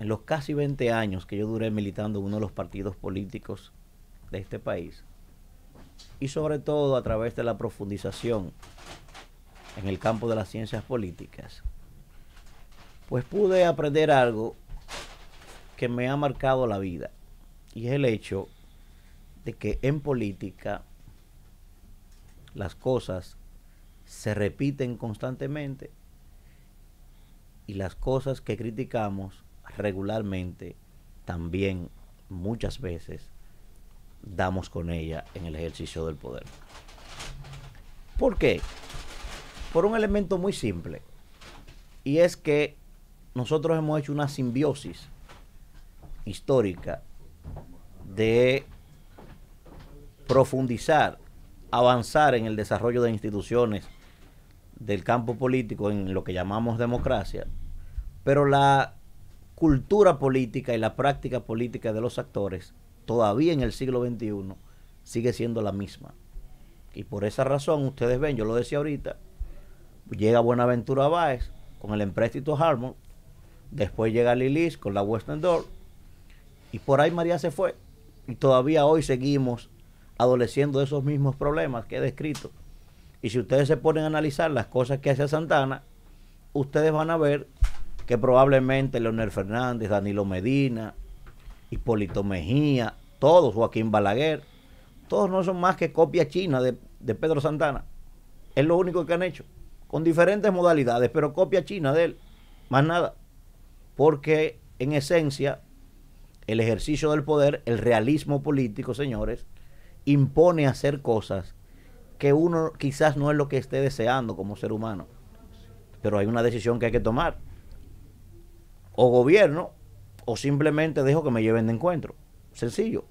En los casi 20 años que yo duré militando en uno de los partidos políticos de este país, y sobre todo a través de la profundización en el campo de las ciencias políticas, pues pude aprender algo que me ha marcado la vida, y es el hecho de que en política las cosas se repiten constantemente y las cosas que criticamos regularmente también muchas veces damos con ella en el ejercicio del poder. ¿Por qué? Por un elemento muy simple. Y es que nosotros hemos hecho una simbiosis histórica de profundizar, avanzar en el desarrollo de instituciones del campo político en lo que llamamos democracia, pero la cultura política y la práctica política de los actores, todavía en el siglo XXI, sigue siendo la misma. Y por esa razón, ustedes ven, yo lo decía ahorita, llega Buenaventura Báez con el empréstito Harmon, después llega Lilis con la Western Door, y por ahí María se fue. Y todavía hoy seguimos adoleciendo de esos mismos problemas que he descrito. Y si ustedes se ponen a analizar las cosas que hace Santana, ustedes van a ver que probablemente Leonel Fernández, Danilo Medina, Hipólito Mejía, todos, Joaquín Balaguer, todos no son más que copia china de, de Pedro Santana. Es lo único que han hecho, con diferentes modalidades, pero copia china de él, más nada. Porque en esencia, el ejercicio del poder, el realismo político, señores, impone hacer cosas que uno quizás no es lo que esté deseando como ser humano. Pero hay una decisión que hay que tomar o gobierno o simplemente dejo que me lleven de encuentro. Sencillo.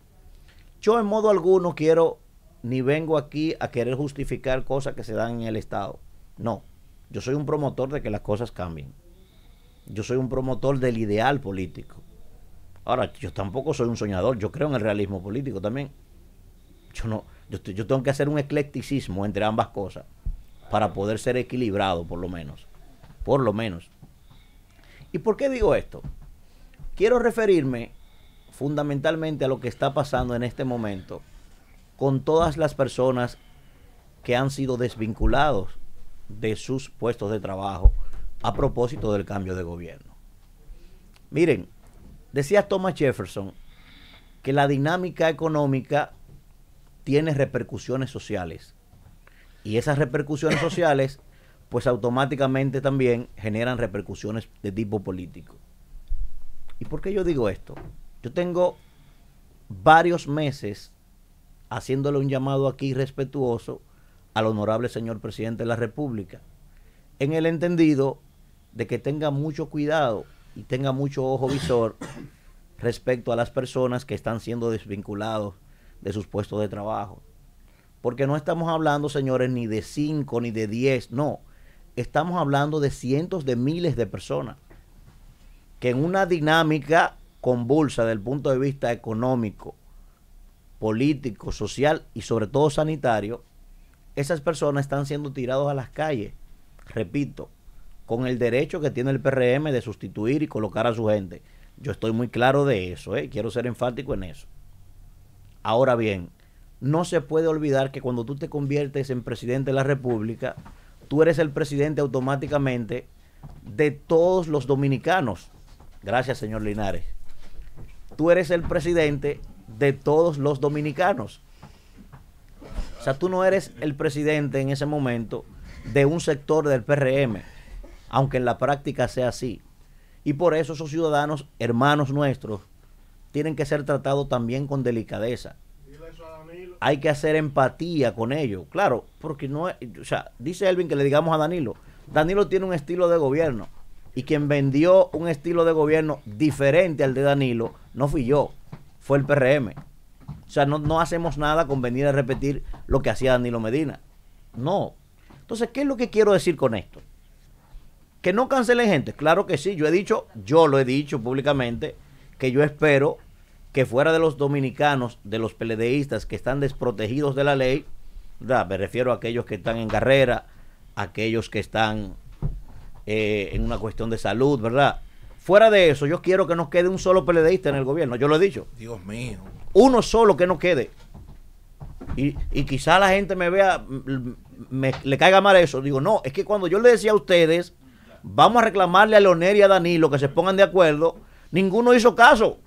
Yo en modo alguno quiero ni vengo aquí a querer justificar cosas que se dan en el Estado. No, yo soy un promotor de que las cosas cambien. Yo soy un promotor del ideal político. Ahora, yo tampoco soy un soñador, yo creo en el realismo político también. Yo no, yo, yo tengo que hacer un eclecticismo entre ambas cosas para poder ser equilibrado, por lo menos. Por lo menos. ¿Y por qué digo esto? Quiero referirme fundamentalmente a lo que está pasando en este momento con todas las personas que han sido desvinculados de sus puestos de trabajo a propósito del cambio de gobierno. Miren, decía Thomas Jefferson que la dinámica económica tiene repercusiones sociales y esas repercusiones sociales pues automáticamente también generan repercusiones de tipo político. ¿Y por qué yo digo esto? Yo tengo varios meses haciéndole un llamado aquí respetuoso al honorable señor presidente de la República, en el entendido de que tenga mucho cuidado y tenga mucho ojo visor respecto a las personas que están siendo desvinculados de sus puestos de trabajo. Porque no estamos hablando, señores, ni de cinco ni de diez, no, estamos hablando de cientos de miles de personas que en una dinámica convulsa desde el punto de vista económico, político, social y sobre todo sanitario, esas personas están siendo tirados a las calles, repito, con el derecho que tiene el PRM de sustituir y colocar a su gente. Yo estoy muy claro de eso, ¿eh? quiero ser enfático en eso. Ahora bien, no se puede olvidar que cuando tú te conviertes en presidente de la República, tú eres el presidente automáticamente de todos los dominicanos. Gracias, señor Linares. Tú eres el presidente de todos los dominicanos. O sea, tú no eres el presidente en ese momento de un sector del PRM, aunque en la práctica sea así. Y por eso esos ciudadanos, hermanos nuestros, tienen que ser tratados también con delicadeza hay que hacer empatía con ellos. Claro, porque no es, o sea, dice Elvin que le digamos a Danilo, Danilo tiene un estilo de gobierno y quien vendió un estilo de gobierno diferente al de Danilo no fui yo, fue el PRM. O sea, no, no hacemos nada con venir a repetir lo que hacía Danilo Medina. No. Entonces, ¿qué es lo que quiero decir con esto? Que no cancelen gente. Claro que sí, yo he dicho, yo lo he dicho públicamente, que yo espero que fuera de los dominicanos, de los peledeístas que están desprotegidos de la ley, me refiero a aquellos que están en carrera, aquellos que están eh, en una cuestión de salud, ¿verdad? Fuera de eso, yo quiero que no quede un solo peledeísta en el gobierno, yo lo he dicho. Dios mío. Uno solo que no quede. Y, y quizá la gente me vea, me, le caiga mal eso. Digo, no, es que cuando yo le decía a ustedes, vamos a reclamarle a Leonel y a Danilo que se pongan de acuerdo, ninguno hizo caso.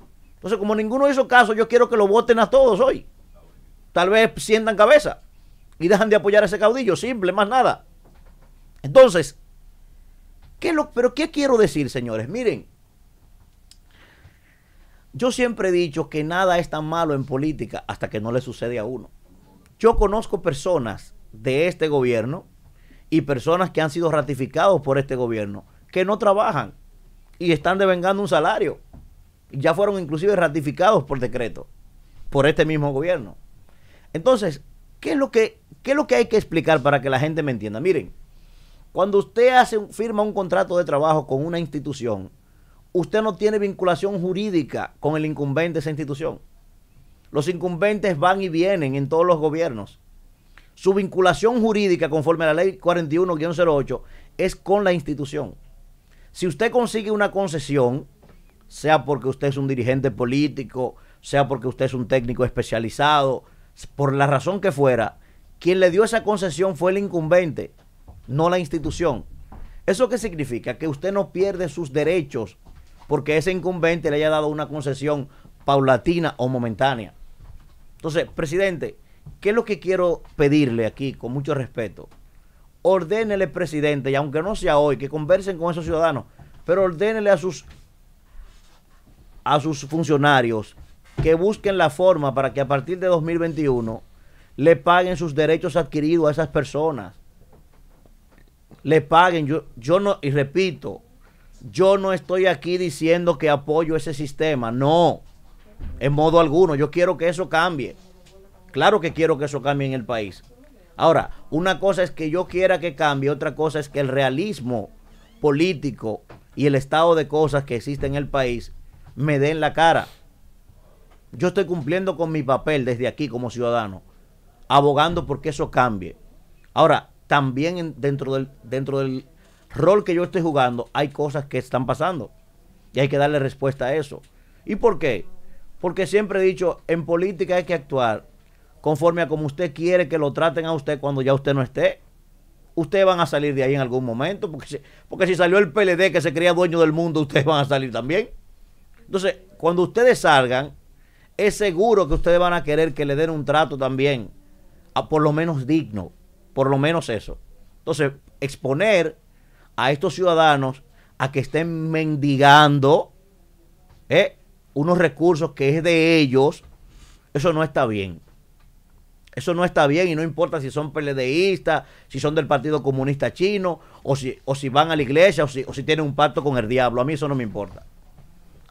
Entonces, como ninguno hizo caso, yo quiero que lo voten a todos hoy. Tal vez sientan cabeza y dejan de apoyar a ese caudillo. Simple, más nada. Entonces, ¿qué lo, ¿pero qué quiero decir, señores? Miren, yo siempre he dicho que nada es tan malo en política hasta que no le sucede a uno. Yo conozco personas de este gobierno y personas que han sido ratificados por este gobierno que no trabajan y están devengando un salario ya fueron inclusive ratificados por decreto por este mismo gobierno. Entonces, ¿qué es lo que, lo que hay que explicar para que la gente me entienda? Miren, cuando usted hace, firma un contrato de trabajo con una institución, usted no tiene vinculación jurídica con el incumbente de esa institución. Los incumbentes van y vienen en todos los gobiernos. Su vinculación jurídica conforme a la ley 41-08 es con la institución. Si usted consigue una concesión, sea porque usted es un dirigente político, sea porque usted es un técnico especializado, por la razón que fuera, quien le dio esa concesión fue el incumbente, no la institución. ¿Eso qué significa? Que usted no pierde sus derechos porque ese incumbente le haya dado una concesión paulatina o momentánea. Entonces, presidente, ¿qué es lo que quiero pedirle aquí con mucho respeto? Ordénele, presidente, y aunque no sea hoy, que conversen con esos ciudadanos, pero ordénele a sus a sus funcionarios que busquen la forma para que a partir de 2021 le paguen sus derechos adquiridos a esas personas. Le paguen. Yo, yo no, y repito, yo no estoy aquí diciendo que apoyo ese sistema, no, en modo alguno. Yo quiero que eso cambie. Claro que quiero que eso cambie en el país. Ahora, una cosa es que yo quiera que cambie, otra cosa es que el realismo político y el estado de cosas que existe en el país me den la cara. Yo estoy cumpliendo con mi papel desde aquí como ciudadano, abogando porque eso cambie. Ahora, también dentro del, dentro del rol que yo estoy jugando, hay cosas que están pasando y hay que darle respuesta a eso. ¿Y por qué? Porque siempre he dicho, en política hay que actuar conforme a como usted quiere que lo traten a usted cuando ya usted no esté. Ustedes van a salir de ahí en algún momento, porque si, porque si salió el PLD que se creía dueño del mundo, ustedes van a salir también. Entonces, cuando ustedes salgan, es seguro que ustedes van a querer que le den un trato también, a por lo menos digno, por lo menos eso. Entonces, exponer a estos ciudadanos a que estén mendigando ¿eh? unos recursos que es de ellos, eso no está bien. Eso no está bien y no importa si son PLDistas, si son del Partido Comunista Chino, o si, o si van a la iglesia, o si, o si tienen un pacto con el diablo. A mí eso no me importa.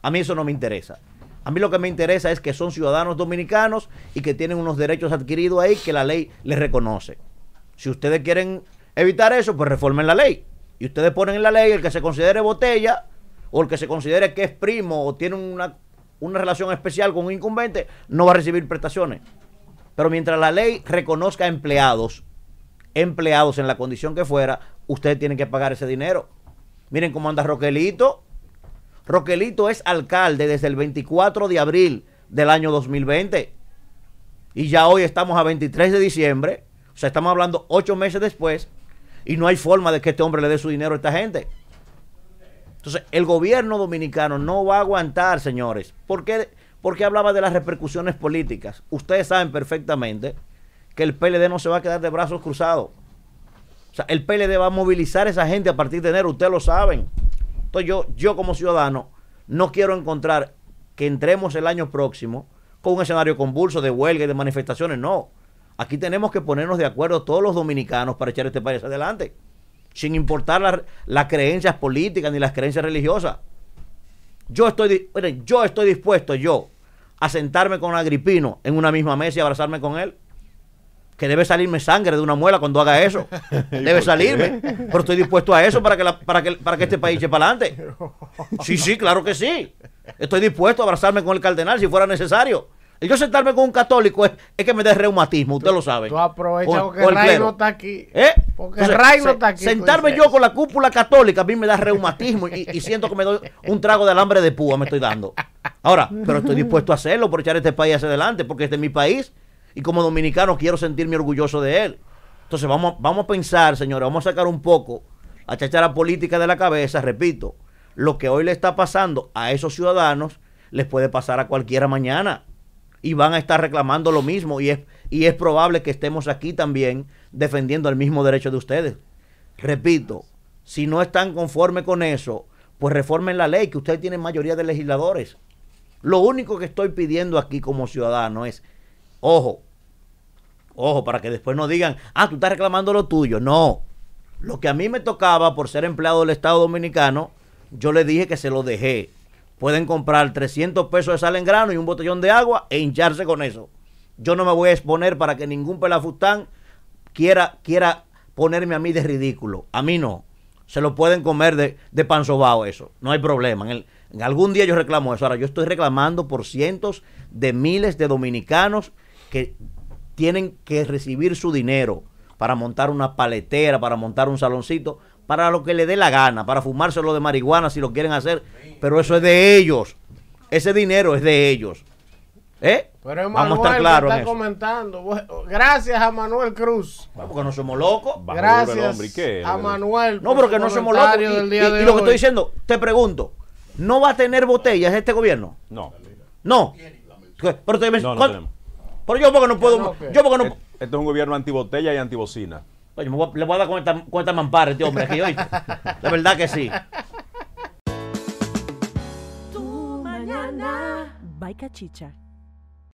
A mí eso no me interesa. A mí lo que me interesa es que son ciudadanos dominicanos y que tienen unos derechos adquiridos ahí que la ley les reconoce. Si ustedes quieren evitar eso, pues reformen la ley. Y ustedes ponen en la ley el que se considere botella o el que se considere que es primo o tiene una, relación especial con un incumbente, no va a recibir prestaciones. Pero mientras la ley reconozca empleados, empleados en la condición que fuera, ustedes tienen que pagar ese dinero. Miren cómo anda Roquelito, Roquelito es alcalde desde el 24 de abril del año 2020. Y ya hoy estamos a 23 de diciembre. O sea, estamos hablando ocho meses después. Y no hay forma de que este hombre le dé su dinero a esta gente. Entonces, el gobierno dominicano no va a aguantar, señores. ¿Por qué, porque hablaba de las repercusiones políticas? Ustedes saben perfectamente que el PLD no se va a quedar de brazos cruzados. O sea, el PLD va a movilizar a esa gente a partir de enero. Ustedes lo saben. Entonces yo, yo como ciudadano no quiero encontrar que entremos el año próximo con un escenario convulso de huelga y de manifestaciones. No, aquí tenemos que ponernos de acuerdo todos los dominicanos para echar este país adelante, sin importar las creencias políticas ni las creencias religiosas. Yo estoy, yo estoy dispuesto yo a sentarme con Agripino en una misma mesa y abrazarme con él que debe salirme sangre de una muela cuando haga eso. Debe salirme. Pero estoy dispuesto a eso para que, para que, para que este país eche para adelante. Sí, sí, claro que sí. Estoy dispuesto a abrazarme con el cardenal si fuera necesario. Y yo sentarme con un católico es, que me dé reumatismo, usted lo sabe. Tú aprovecha porque el Ray está aquí. ¿Eh? el Ray está aquí. Sentarme pues. yo con la cúpula católica a mí me da reumatismo y, y, siento que me doy un trago de alambre de púa, me estoy dando. Ahora, pero estoy dispuesto a hacerlo por echar este país hacia adelante, porque este es mi país y como dominicano quiero sentirme orgulloso de él. Entonces vamos, vamos a pensar, señores, vamos a sacar un poco a chachar la política de la cabeza, repito, lo que hoy le está pasando a esos ciudadanos les puede pasar a cualquiera mañana y van a estar reclamando lo mismo y es, y es probable que estemos aquí también defendiendo el mismo derecho de ustedes. Repito, si no están conformes con eso, pues reformen la ley, que ustedes tienen mayoría de legisladores. Lo único que estoy pidiendo aquí como ciudadano es Ojo, ojo, para que después no digan, ah, tú estás reclamando lo tuyo. No, lo que a mí me tocaba por ser empleado del Estado Dominicano, yo le dije que se lo dejé. Pueden comprar 300 pesos de sal en grano y un botellón de agua e hincharse con eso. Yo no me voy a exponer para que ningún pelafután quiera, quiera ponerme a mí de ridículo. A mí no. Se lo pueden comer de, de pan sobao eso. No hay problema. en algún día yo reclamo eso. Ahora, yo estoy reclamando por cientos de miles de dominicanos que tienen que recibir su dinero para montar una paletera, para montar un saloncito, para lo que le dé la gana, para fumárselo de marihuana si lo quieren hacer, pero eso es de ellos. Ese dinero es de ellos. ¿Eh? Vamos a estar claros. comentando. Gracias a Manuel Cruz. porque no somos locos. Gracias a Manuel. No, porque no somos locos. Y, lo que estoy diciendo, te pregunto, ¿no va a tener botellas este gobierno? No. No. Pero no, no pero yo porque no puedo. Yo porque no. Esto es un gobierno antibotella y antibocina. Oye, le voy a dar con esta, con esta mampara este hombre aquí, hoy. La verdad que sí. Tu mañana. Chicha.